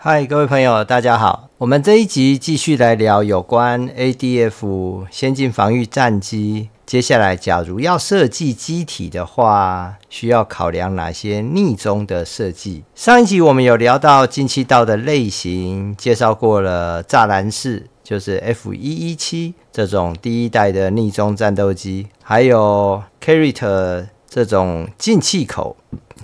嗨，各位朋友，大家好。我们这一集继续来聊有关 ADF 先进防御战机。接下来，假如要设计机体的话，需要考量哪些逆中的设计？上一集我们有聊到进气道的类型，介绍过了栅栏式，就是 F 一一七这种第一代的逆中战斗机，还有 Carita。这种进气口，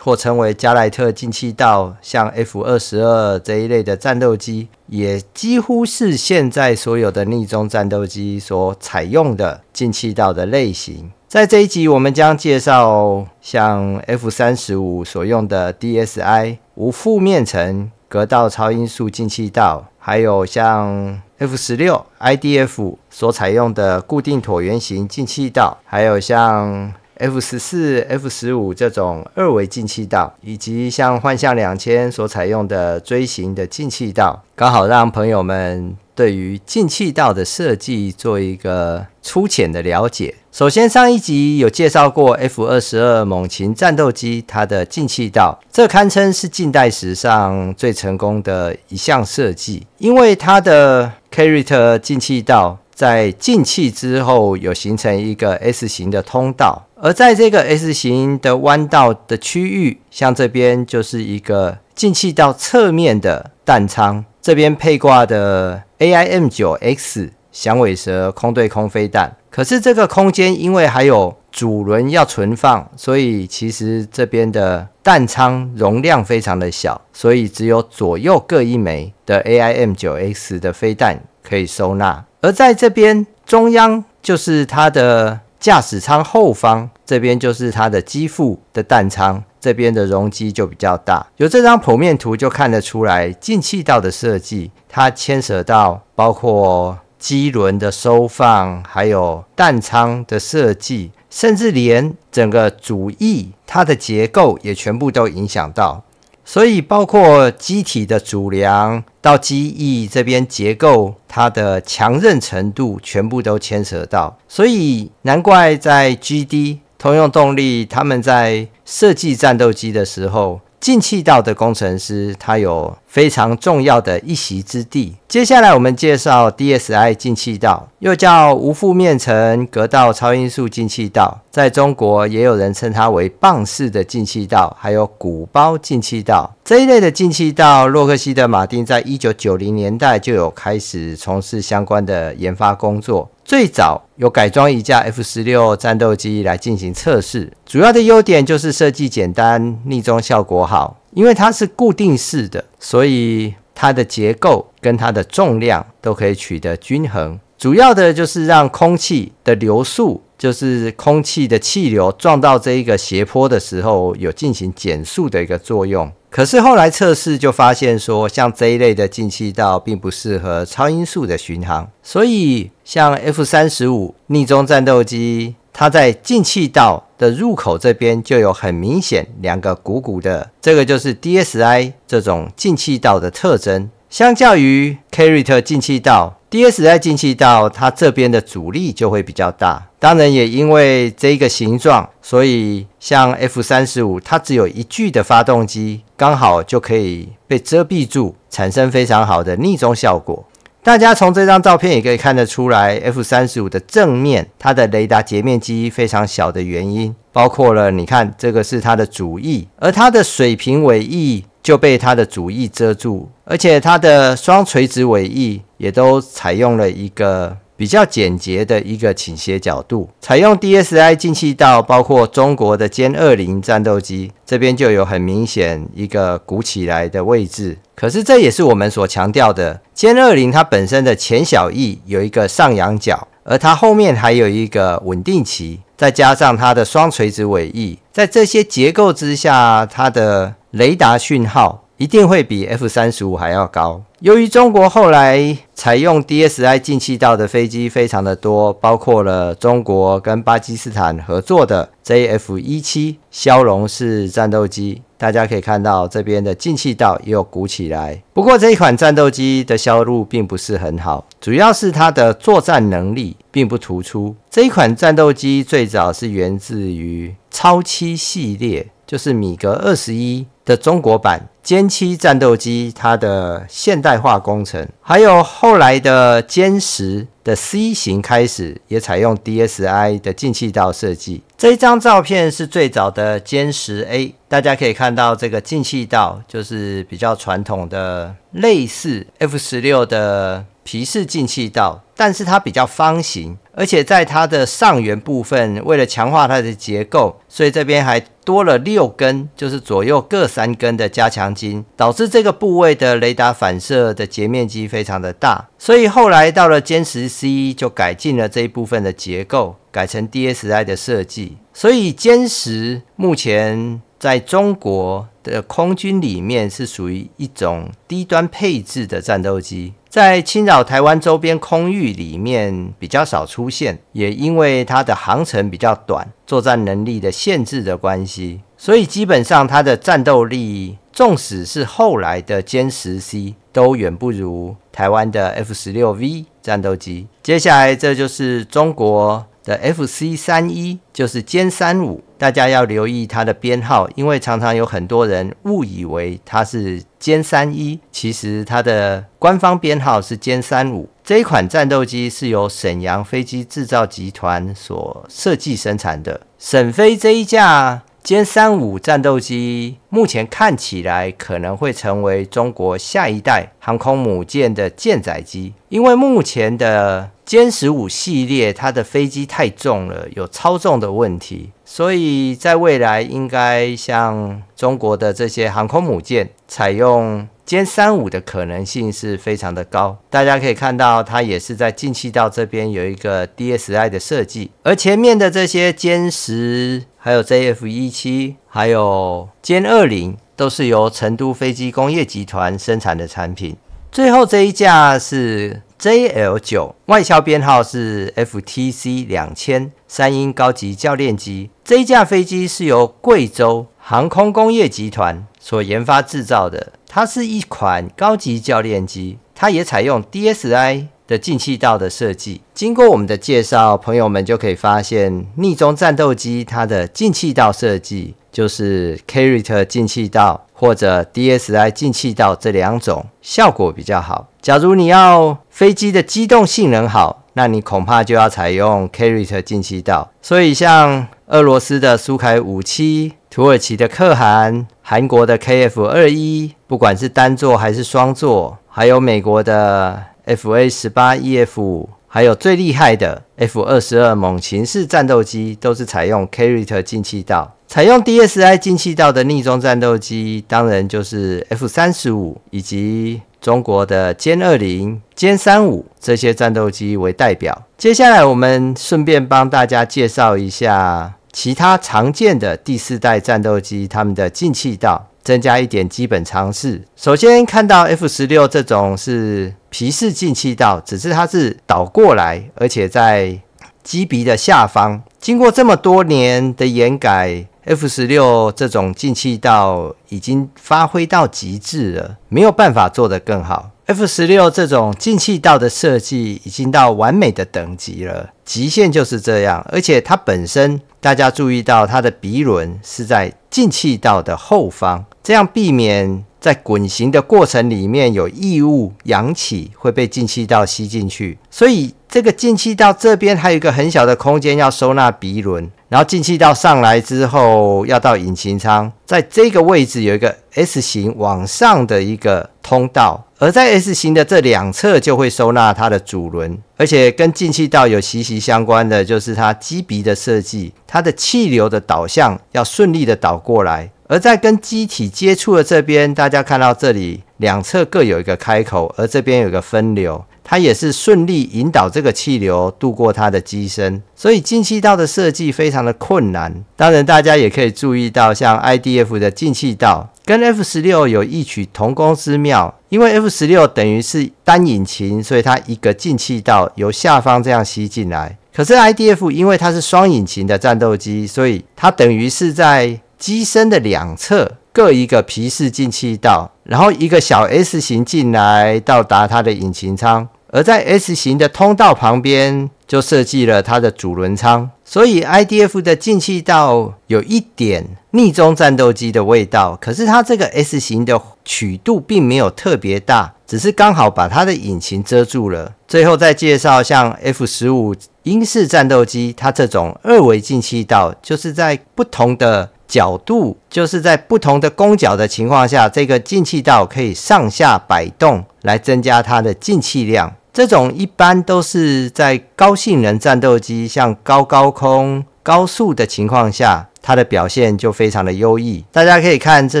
或称为加莱特进气道，像 F 二十二这一类的战斗机，也几乎是现在所有的逆中战斗机所采用的进气道的类型。在这一集，我们将介绍像 F 三十五所用的 DSI 无负面层隔道超音速进气道，还有像 F 十六 IDF 所采用的固定椭圆形进气道，还有像。F 十四、F 十五这种二维进气道，以及像幻象两千所采用的锥形的进气道，刚好让朋友们对于进气道的设计做一个粗浅的了解。首先，上一集有介绍过 F 二十二猛禽战斗机它的进气道，这堪称是近代史上最成功的一项设计，因为它的 c a r a e t e r 进气道在进气之后有形成一个 S 型的通道。而在这个 S 型的弯道的区域，像这边就是一个进气道侧面的弹仓，这边配挂的 AIM 九 X 响尾蛇空对空飞弹。可是这个空间因为还有主轮要存放，所以其实这边的弹仓容量非常的小，所以只有左右各一枚的 AIM 九 X 的飞弹可以收纳。而在这边中央就是它的。驾驶舱后方这边就是它的机腹的弹舱，这边的容积就比较大。有这张剖面图就看得出来，进气道的设计它牵涉到包括机轮的收放，还有弹舱的设计，甚至连整个主翼它的结构也全部都影响到。所以，包括机体的主梁到机翼这边结构，它的强韧程度全部都牵扯到。所以，难怪在 G D 通用动力他们在设计战斗机的时候。进气道的工程师，他有非常重要的一席之地。接下来，我们介绍 DSI 进气道，又叫无负面层隔道超音速进气道，在中国也有人称它为棒式的进气道，还有鼓包进气道这一类的进气道。洛克希德马丁在一九九零年代就有开始从事相关的研发工作。最早有改装一架 F 十六战斗机来进行测试，主要的优点就是设计简单，逆装效果好。因为它是固定式的，所以它的结构跟它的重量都可以取得均衡。主要的就是让空气的流速，就是空气的气流撞到这一个斜坡的时候，有进行减速的一个作用。可是后来测试就发现说，像这一类的进气道并不适合超音速的巡航，所以像 F 三十五逆中战斗机，它在进气道的入口这边就有很明显两个鼓鼓的，这个就是 DSI 这种进气道的特征，相较于 K 瑞特进气道。D.S. 在进气道，它这边的阻力就会比较大。当然，也因为这一个形状，所以像 F 三十五，它只有一具的发动机，刚好就可以被遮蔽住，产生非常好的逆中效果。大家从这张照片也可以看得出来，F 三十五的正面它的雷达截面积非常小的原因，包括了你看这个是它的主翼，而它的水平尾翼。就被它的主翼遮住，而且它的双垂直尾翼也都采用了一个比较简洁的一个倾斜角度，采用 DSI 进气道，包括中国的歼二零战斗机这边就有很明显一个鼓起来的位置。可是这也是我们所强调的，歼二零它本身的前小翼有一个上仰角，而它后面还有一个稳定鳍，再加上它的双垂直尾翼，在这些结构之下，它的。雷达讯号一定会比 F 三十五还要高。由于中国后来采用 DSI 进气道的飞机非常的多，包括了中国跟巴基斯坦合作的 ZF 一七枭龙式战斗机。大家可以看到这边的进气道也有鼓起来。不过这一款战斗机的销路并不是很好，主要是它的作战能力并不突出。这一款战斗机最早是源自于超七系列，就是米格二十。一的中国版歼七战斗机，它的现代化工程，还有后来的歼十的 C 型开始，也采用 DSI 的进气道设计。这一张照片是最早的歼十 A，大家可以看到这个进气道就是比较传统的，类似 F 十六的。提示进气道，但是它比较方形，而且在它的上缘部分，为了强化它的结构，所以这边还多了六根，就是左右各三根的加强筋，导致这个部位的雷达反射的截面积非常的大，所以后来到了歼十 C 就改进了这一部分的结构，改成 DSI 的设计，所以歼十目前。在中国的空军里面是属于一种低端配置的战斗机，在侵扰台湾周边空域里面比较少出现，也因为它的航程比较短、作战能力的限制的关系，所以基本上它的战斗力，纵使是后来的歼十 C，都远不如台湾的 F 十六 V 战斗机。接下来，这就是中国。F C 三一就是歼三五，大家要留意它的编号，因为常常有很多人误以为它是歼三一，其实它的官方编号是歼三五。这一款战斗机是由沈阳飞机制造集团所设计生产的。沈飞这一架歼三五战斗机，目前看起来可能会成为中国下一代航空母舰的舰载机，因为目前的。歼十五系列它的飞机太重了，有超重的问题，所以在未来应该像中国的这些航空母舰，采用歼三五的可能性是非常的高。大家可以看到，它也是在进气道这边有一个 DSI 的设计，而前面的这些歼十、还有 JF 一七、还有歼二零，都是由成都飞机工业集团生产的产品。最后这一架是 JL9，外销编号是 FTC 两千，三鹰高级教练机。这一架飞机是由贵州航空工业集团所研发制造的，它是一款高级教练机，它也采用 DSI 的进气道的设计。经过我们的介绍，朋友们就可以发现，逆中战斗机它的进气道设计。就是 c a r K 瑞特进气道或者 DSI 进气道这两种效果比较好。假如你要飞机的机动性能好，那你恐怕就要采用 c a r K 瑞特进气道。所以，像俄罗斯的苏凯五七、土耳其的克汗、韩国的 KF 二一，不管是单座还是双座，还有美国的 FA 十八 EF 五。还有最厉害的 F 二十二猛禽式战斗机都是采用 c a r i t 进气道，采用 DSI 进气道的逆装战斗机，当然就是 F 三十五以及中国的歼二零、歼三五这些战斗机为代表。接下来我们顺便帮大家介绍一下其他常见的第四代战斗机它们的进气道。增加一点基本常识。首先看到 F 十六这种是皮式进气道，只是它是倒过来，而且在机鼻的下方。经过这么多年的研改，F 十六这种进气道已经发挥到极致了，没有办法做得更好。F 十六这种进气道的设计已经到完美的等级了，极限就是这样。而且它本身，大家注意到它的鼻轮是在进气道的后方，这样避免在滚行的过程里面有异物扬起会被进气道吸进去，所以。这个进气道这边还有一个很小的空间要收纳鼻轮，然后进气道上来之后要到引擎舱，在这个位置有一个 S 型往上的一个通道，而在 S 型的这两侧就会收纳它的主轮，而且跟进气道有息息相关的就是它机鼻的设计，它的气流的导向要顺利的导过来，而在跟机体接触的这边，大家看到这里两侧各有一个开口，而这边有一个分流。它也是顺利引导这个气流度过它的机身，所以进气道的设计非常的困难。当然，大家也可以注意到，像 IDF 的进气道跟 F 十六有异曲同工之妙。因为 F 十六等于是单引擎，所以它一个进气道由下方这样吸进来。可是 IDF 因为它是双引擎的战斗机，所以它等于是在机身的两侧各一个皮式进气道，然后一个小 S 型进来到达它的引擎舱。而在 S 型的通道旁边，就设计了它的主轮舱，所以 IDF 的进气道有一点逆中战斗机的味道。可是它这个 S 型的曲度并没有特别大，只是刚好把它的引擎遮住了。最后再介绍像 F 十五英式战斗机，它这种二维进气道，就是在不同的角度，就是在不同的攻角的情况下，这个进气道可以上下摆动，来增加它的进气量。这种一般都是在高性能战斗机，像高高空、高速的情况下，它的表现就非常的优异。大家可以看，这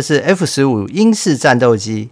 是 F 十五鹰式战斗机，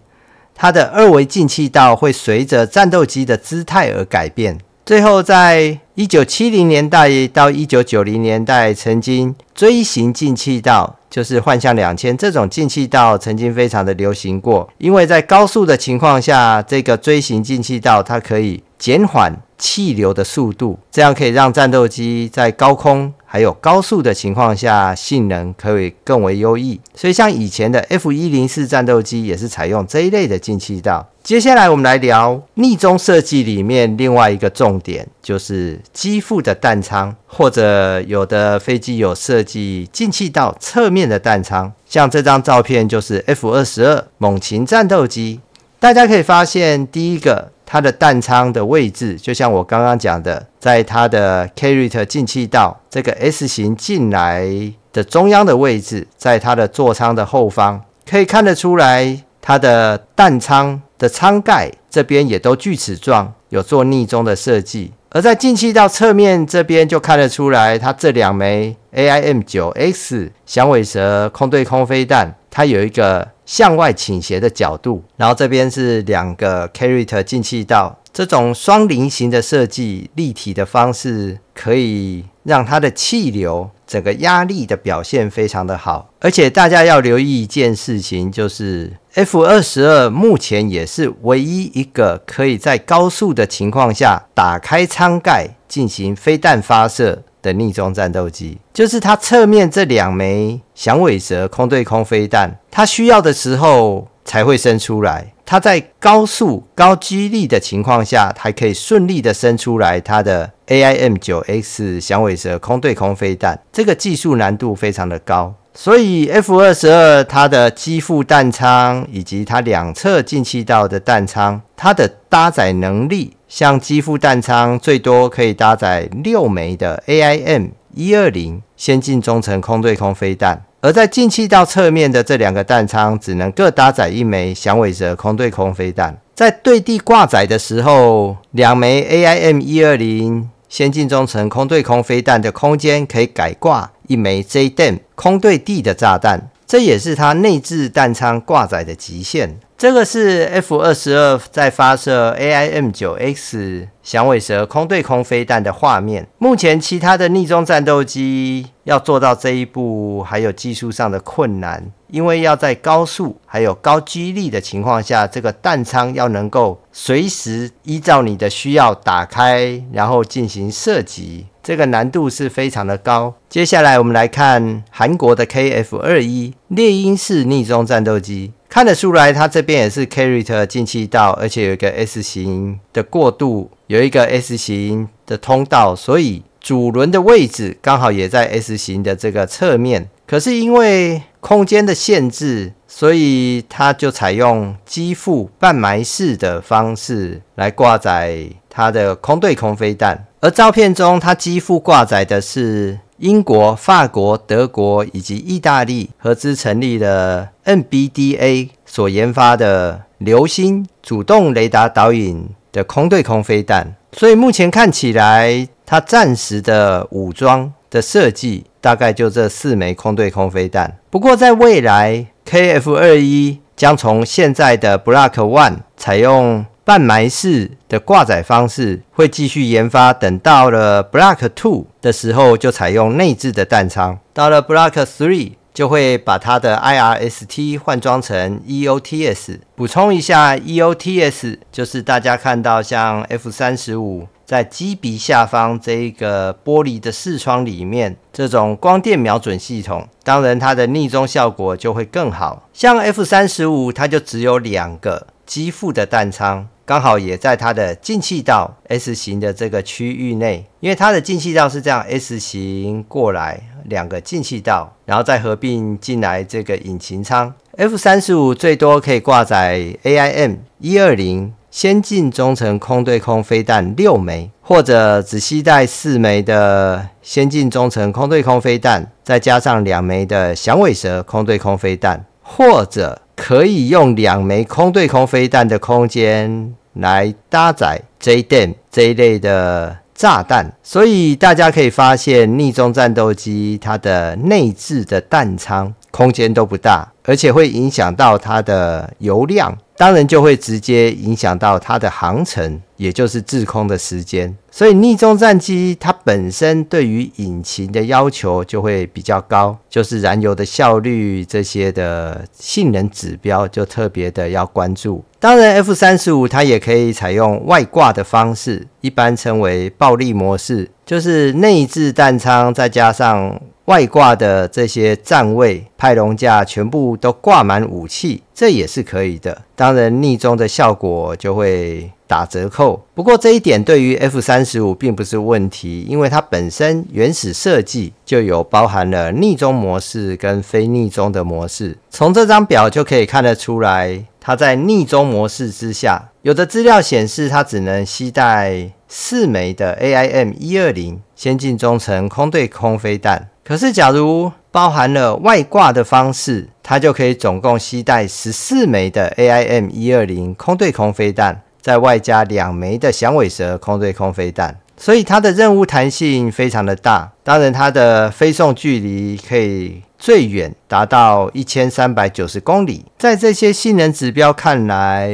它的二维进气道会随着战斗机的姿态而改变。最后，在一九七零年代到一九九零年代，曾经锥形进气道。就是幻象两千这种进气道曾经非常的流行过，因为在高速的情况下，这个锥形进气道它可以减缓气流的速度，这样可以让战斗机在高空。还有高速的情况下，性能可以更为优异，所以像以前的 F 一零四战斗机也是采用这一类的进气道。接下来我们来聊逆中设计里面另外一个重点，就是机腹的弹仓，或者有的飞机有设计进气道侧面的弹仓，像这张照片就是 F 二十二猛禽战斗机，大家可以发现第一个。它的弹仓的位置，就像我刚刚讲的，在它的 c a r r i t 进气道这个 S 型进来的中央的位置，在它的座舱的后方，可以看得出来，它的弹仓的舱盖这边也都锯齿状，有做逆中的设计。而在进气道侧面这边，就看得出来，它这两枚 AIM-9X 响尾蛇空对空飞弹。它有一个向外倾斜的角度，然后这边是两个 carrier 进气道，这种双菱形的设计，立体的方式可以让它的气流整个压力的表现非常的好，而且大家要留意一件事情，就是 F 二十二目前也是唯一一个可以在高速的情况下打开舱盖进行飞弹发射。的逆装战斗机，就是它侧面这两枚响尾蛇空对空飞弹，它需要的时候才会伸出来。它在高速高激励的情况下，还可以顺利的伸出来它的 AIM-9X 响尾蛇空对空飞弹，这个技术难度非常的高。所以 F-22 它的机腹弹仓以及它两侧进气道的弹仓，它的搭载能力。像机腹弹舱最多可以搭载六枚的 AIM 一二零先进中程空对空飞弹，而在进气道侧面的这两个弹舱只能各搭载一枚响尾蛇空对空飞弹。在对地挂载的时候，两枚 AIM 一二零先进中程空对空飞弹的空间可以改挂一枚 JDAM 空对地的炸弹，这也是它内置弹舱挂载的极限。这个是 F 二十二在发射 AIM 九 X 响尾蛇空对空飞弹的画面。目前，其他的逆中战斗机要做到这一步，还有技术上的困难，因为要在高速还有高机力的情况下，这个弹仓要能够随时依照你的需要打开，然后进行射击，这个难度是非常的高。接下来，我们来看韩国的 KF 二一猎鹰式逆中战斗机。看得出来，它这边也是 c a r r y 的进气道，而且有一个 S 型的过渡，有一个 S 型的通道，所以主轮的位置刚好也在 S 型的这个侧面。可是因为空间的限制，所以它就采用机腹半埋式的方式来挂载它的空对空飞弹。而照片中，它机腹挂载的是。英国、法国、德国以及意大利合资成立了 n b d a 所研发的流星主动雷达导引的空对空飞弹，所以目前看起来它暂时的武装的设计大概就这四枚空对空飞弹。不过在未来，KF 二一将从现在的 Black One 采用。半埋式的挂载方式会继续研发，等到了 Block Two 的时候就采用内置的弹仓，到了 Block Three 就会把它的 IRST 换装成 EOTS。补充一下，EOTS 就是大家看到像 F 三十五在机鼻下方这一个玻璃的视窗里面这种光电瞄准系统，当然它的逆中效果就会更好。像 F 三十五它就只有两个机腹的弹仓。刚好也在它的进气道 S 型的这个区域内，因为它的进气道是这样 S 型过来，两个进气道，然后再合并进来这个引擎舱。F 三十五最多可以挂载 AIM 一二零先进中程空对空飞弹六枚，或者只细带四枚的先进中程空对空飞弹，再加上两枚的响尾蛇空对空飞弹，或者可以用两枚空对空飞弹的空间。来搭载 JDAM 这一类的炸弹，所以大家可以发现，逆中战斗机它的内置的弹仓空间都不大，而且会影响到它的油量，当然就会直接影响到它的航程，也就是滞空的时间。所以逆中战机它本身对于引擎的要求就会比较高，就是燃油的效率这些的性能指标就特别的要关注。当然，F 三十五它也可以采用外挂的方式，一般称为暴力模式，就是内置弹仓再加上外挂的这些站位、派龙架全部都挂满武器，这也是可以的。当然，逆中的效果就会打折扣。不过这一点对于 F 三十五并不是问题，因为它本身原始设计就有包含了逆中模式跟非逆中的模式。从这张表就可以看得出来，它在逆中模式之下，有的资料显示它只能携带四枚的 AIM 一二零先进中程空对空飞弹。可是，假如包含了外挂的方式，它就可以总共携带十四枚的 AIM 一二零空对空飞弹。再外加两枚的响尾蛇空对空飞弹，所以它的任务弹性非常的大。当然，它的飞送距离可以最远达到一千三百九十公里。在这些性能指标看来，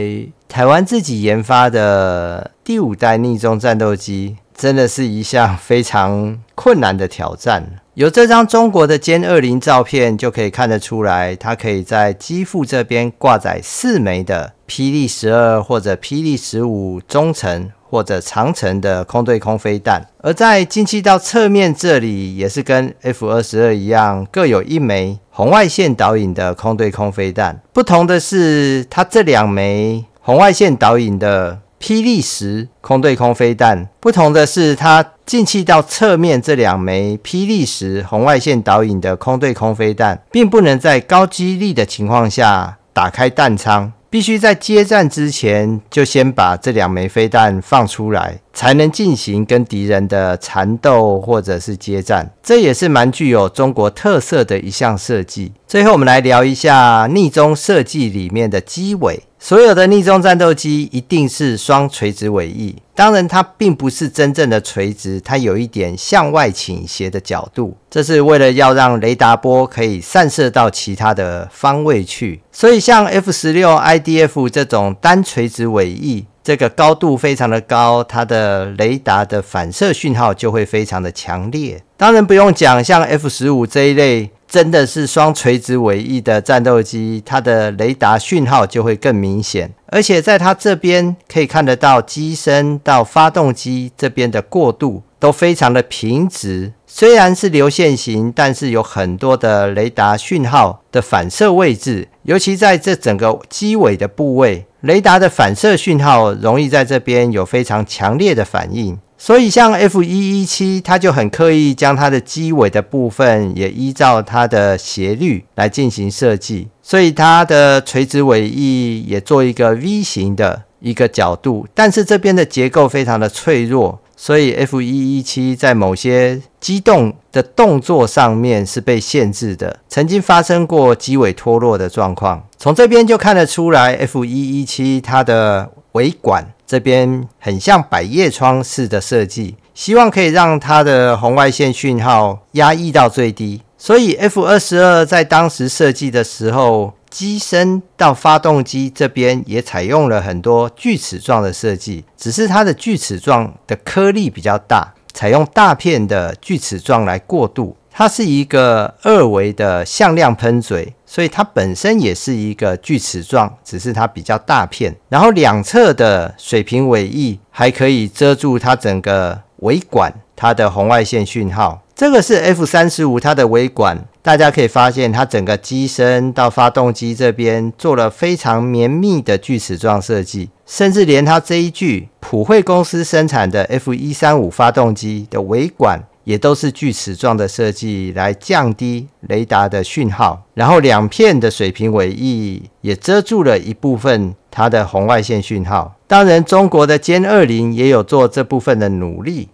台湾自己研发的第五代逆中战斗机。真的是一项非常困难的挑战。有这张中国的歼二零照片就可以看得出来，它可以在机腹这边挂载四枚的霹雳十二或者霹雳十五中程或者长程的空对空飞弹，而在进气道侧面这里也是跟 F 二十二一样，各有一枚红外线导引的空对空飞弹。不同的是，它这两枚红外线导引的。霹雳十空对空飞弹不同的是，它进气到侧面这两枚霹雳十红外线导引的空对空飞弹，并不能在高机力的情况下打开弹仓，必须在接战之前就先把这两枚飞弹放出来。才能进行跟敌人的缠斗或者是接战，这也是蛮具有中国特色的一项设计。最后，我们来聊一下逆中设计里面的机尾。所有的逆中战斗机一定是双垂直尾翼，当然它并不是真正的垂直，它有一点向外倾斜的角度，这是为了要让雷达波可以散射到其他的方位去。所以，像 F 十六 IDF 这种单垂直尾翼。这个高度非常的高，它的雷达的反射讯号就会非常的强烈。当然不用讲，像 F 十五这一类真的是双垂直尾翼的战斗机，它的雷达讯号就会更明显。而且在它这边可以看得到机身到发动机这边的过渡。都非常的平直，虽然是流线型，但是有很多的雷达讯号的反射位置，尤其在这整个机尾的部位，雷达的反射讯号容易在这边有非常强烈的反应。所以像 F 一一七，它就很刻意将它的机尾的部分也依照它的斜率来进行设计，所以它的垂直尾翼也做一个 V 型的一个角度，但是这边的结构非常的脆弱。所以 F 一一七在某些机动的动作上面是被限制的，曾经发生过机尾脱落的状况。从这边就看得出来，F 一一七它的尾管这边很像百叶窗式的设计，希望可以让它的红外线讯号压抑到最低。所以 F 二十二在当时设计的时候。机身到发动机这边也采用了很多锯齿状的设计，只是它的锯齿状的颗粒比较大，采用大片的锯齿状来过渡。它是一个二维的向量喷嘴，所以它本身也是一个锯齿状，只是它比较大片。然后两侧的水平尾翼还可以遮住它整个尾管它的红外线讯号。这个是 F 三十五它的尾管，大家可以发现它整个机身到发动机这边做了非常绵密的锯齿状设计，甚至连它这一具普惠公司生产的 F 一三五发动机的尾管也都是锯齿状的设计来降低雷达的讯号，然后两片的水平尾翼也遮住了一部分它的红外线讯号。当然，中国的歼二零也有做这部分的努力。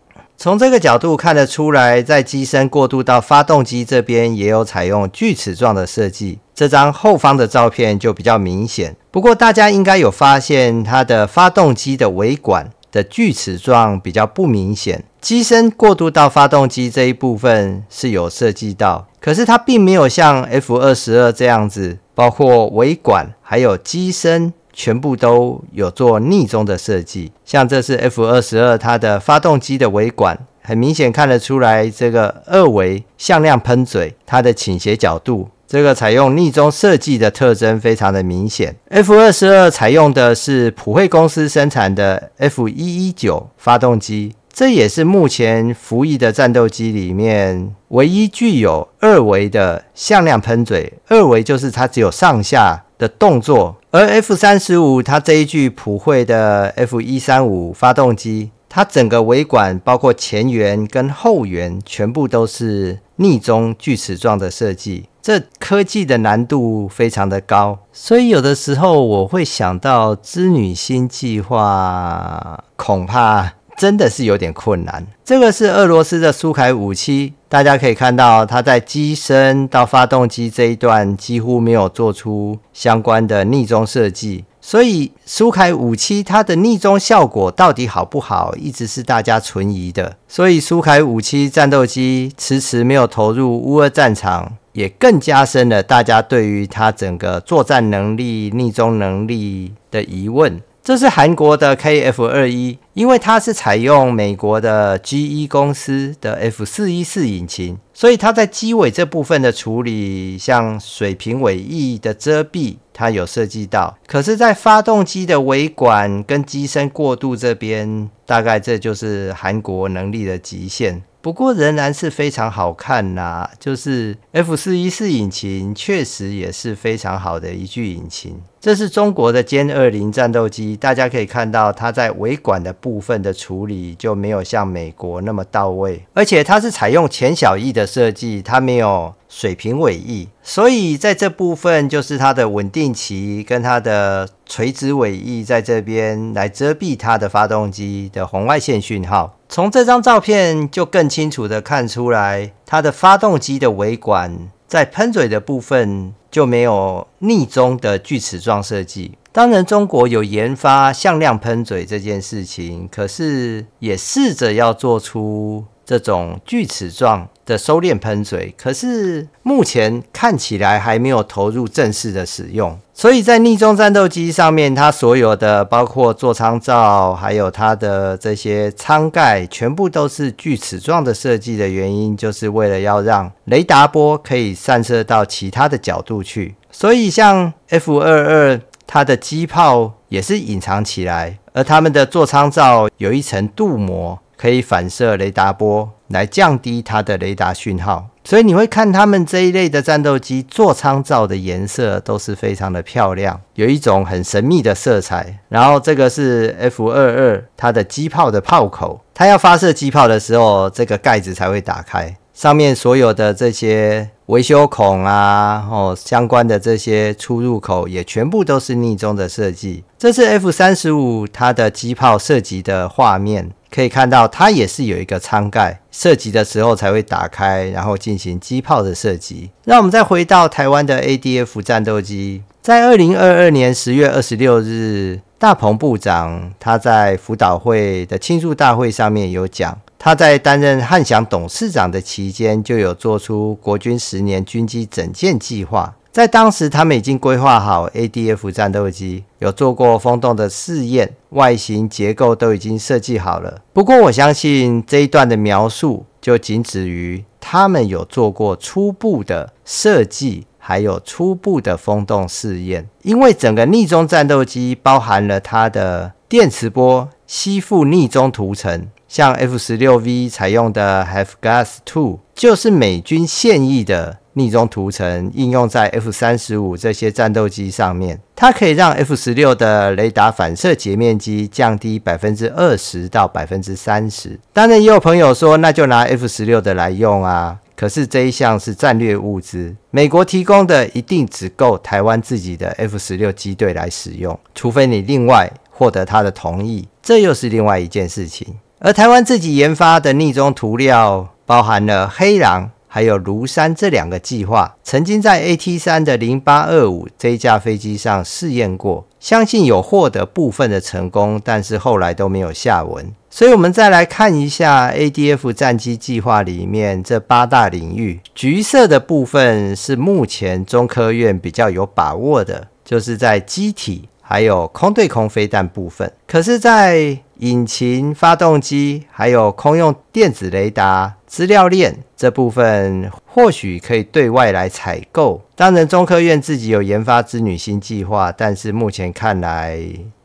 从这个角度看得出来，在机身过渡到发动机这边也有采用锯齿状的设计。这张后方的照片就比较明显。不过大家应该有发现，它的发动机的尾管的锯齿状比较不明显。机身过渡到发动机这一部分是有设计到，可是它并没有像 F 二十二这样子，包括尾管还有机身。全部都有做逆钟的设计，像这是 F 二十二它的发动机的尾管，很明显看得出来这个二维向量喷嘴它的倾斜角度，这个采用逆钟设计的特征非常的明显。F 二十二采用的是普惠公司生产的 F 一一九发动机。这也是目前服役的战斗机里面唯一具有二维的向量喷嘴，二维就是它只有上下的动作。而 F 三十五它这一具普惠的 F 一三五发动机，它整个尾管包括前缘跟后缘全部都是逆中锯齿状的设计，这科技的难度非常的高，所以有的时候我会想到织女星计划恐怕。真的是有点困难。这个是俄罗斯的苏凯五七，大家可以看到，它在机身到发动机这一段几乎没有做出相关的逆中设计，所以苏凯五七它的逆中效果到底好不好，一直是大家存疑的。所以苏凯五七战斗机迟迟没有投入乌俄战场，也更加深了大家对于它整个作战能力、逆中能力的疑问。这是韩国的 Kf 二一，因为它是采用美国的 GE 公司的 F 四一四引擎，所以它在机尾这部分的处理，像水平尾翼的遮蔽，它有设计到。可是，在发动机的尾管跟机身过渡这边，大概这就是韩国能力的极限。不过，仍然是非常好看呐。就是 F 四一四引擎确实也是非常好的一具引擎。这是中国的歼二零战斗机，大家可以看到，它在尾管的部分的处理就没有像美国那么到位，而且它是采用前小翼的设计，它没有水平尾翼，所以在这部分就是它的稳定鳍跟它的垂直尾翼在这边来遮蔽它的发动机的红外线讯号。从这张照片就更清楚的看出来，它的发动机的尾管。在喷嘴的部分就没有逆中的锯齿状设计。当然，中国有研发向量喷嘴这件事情，可是也试着要做出。这种锯齿状的收敛喷嘴，可是目前看起来还没有投入正式的使用。所以在逆冲战斗机上面，它所有的包括座舱罩，还有它的这些舱盖，全部都是锯齿状的设计的原因，就是为了要让雷达波可以散射到其他的角度去。所以像 F 二二，它的机炮也是隐藏起来，而他们的座舱罩有一层镀膜。可以反射雷达波来降低它的雷达讯号，所以你会看它们这一类的战斗机座舱罩的颜色都是非常的漂亮，有一种很神秘的色彩。然后这个是 F 二二它的机炮的炮口，它要发射机炮的时候，这个盖子才会打开。上面所有的这些维修孔啊，哦，相关的这些出入口也全部都是逆中的设计。这是 F 三十五它的机炮涉及的画面，可以看到它也是有一个舱盖，设计的时候才会打开，然后进行机炮的设计。那我们再回到台湾的 ADF 战斗机，在二零二二年十月二十六日，大鹏部长他在辅导会的庆祝大会上面有讲。他在担任汉翔董事长的期间，就有做出国军十年军机整建计划。在当时，他们已经规划好 ADF 战斗机，有做过风洞的试验，外形结构都已经设计好了。不过，我相信这一段的描述就仅止于他们有做过初步的设计，还有初步的风洞试验。因为整个逆中战斗机包含了它的电磁波吸附逆中涂层。像 F 十六 V 采用的 Half g a s Two 就是美军现役的逆中涂层，应用在 F 三十五这些战斗机上面。它可以让 F 十六的雷达反射截面积降低百分之二十到百分之三十。当然，也有朋友说，那就拿 F 十六的来用啊。可是这一项是战略物资，美国提供的一定只够台湾自己的 F 十六机队来使用，除非你另外获得他的同意，这又是另外一件事情。而台湾自己研发的逆中涂料，包含了黑狼还有庐山这两个计划，曾经在 AT 三的零八二五这一架飞机上试验过，相信有获得部分的成功，但是后来都没有下文。所以，我们再来看一下 ADF 战机计划里面这八大领域，橘色的部分是目前中科院比较有把握的，就是在机体。还有空对空飞弹部分，可是，在引擎、发动机，还有空用电子雷达资料链这部分，或许可以对外来采购。当然，中科院自己有研发之女星计划，但是目前看来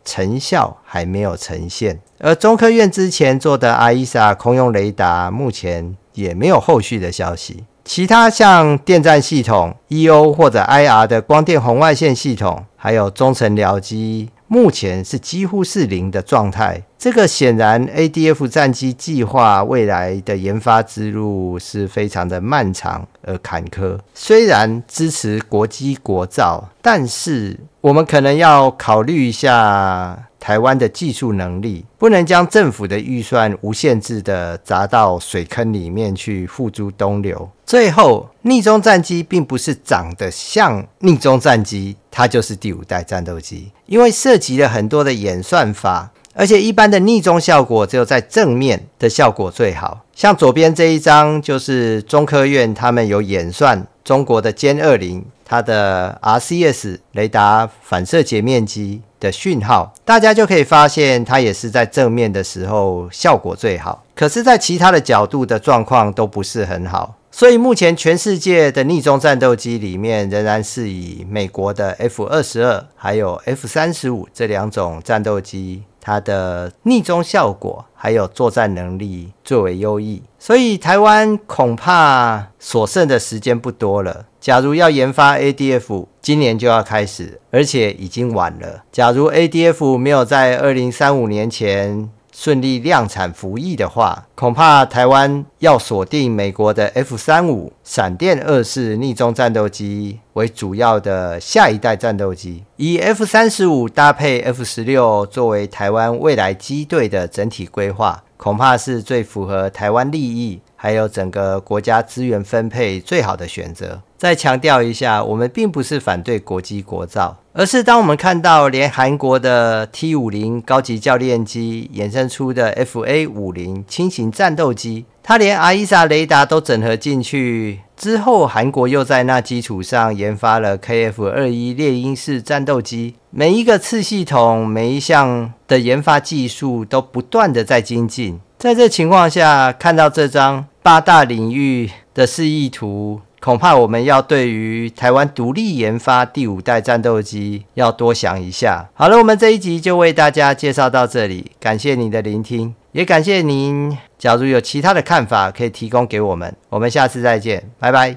成效还没有呈现。而中科院之前做的阿伊莎空用雷达，目前也没有后续的消息。其他像电站系统、EO 或者 IR 的光电红外线系统，还有中程僚机，目前是几乎是零的状态。这个显然，ADF 战机计划未来的研发之路是非常的漫长而坎坷。虽然支持国机国造，但是我们可能要考虑一下。台湾的技术能力不能将政府的预算无限制的砸到水坑里面去付诸东流。最后，逆中战机并不是长得像逆中战机，它就是第五代战斗机，因为涉及了很多的演算法，而且一般的逆中效果只有在正面的效果最好，像左边这一张就是中科院他们有演算中国的歼二零。它的 RCS 雷达反射截面积的讯号，大家就可以发现，它也是在正面的时候效果最好，可是，在其他的角度的状况都不是很好。所以，目前全世界的逆中战斗机里面，仍然是以美国的 F 二十二还有 F 三十五这两种战斗机。它的逆中效果还有作战能力最为优异，所以台湾恐怕所剩的时间不多了。假如要研发 ADF，今年就要开始，而且已经晚了。假如 ADF 没有在二零三五年前。顺利量产服役的话，恐怕台湾要锁定美国的 F 三五闪电二式逆冲战斗机为主要的下一代战斗机，以 F 三十五搭配 F 十六作为台湾未来机队的整体规划。恐怕是最符合台湾利益，还有整个国家资源分配最好的选择。再强调一下，我们并不是反对国机国造，而是当我们看到连韩国的 T 五零高级教练机衍生出的 F A 五零轻型战斗机，它连阿伊萨雷达都整合进去。之后，韩国又在那基础上研发了 KF 二一猎鹰式战斗机。每一个次系统，每一项的研发技术都不断的在精进。在这情况下，看到这张八大领域的示意图。恐怕我们要对于台湾独立研发第五代战斗机要多想一下。好了，我们这一集就为大家介绍到这里，感谢你的聆听，也感谢您。假如有其他的看法，可以提供给我们。我们下次再见，拜拜。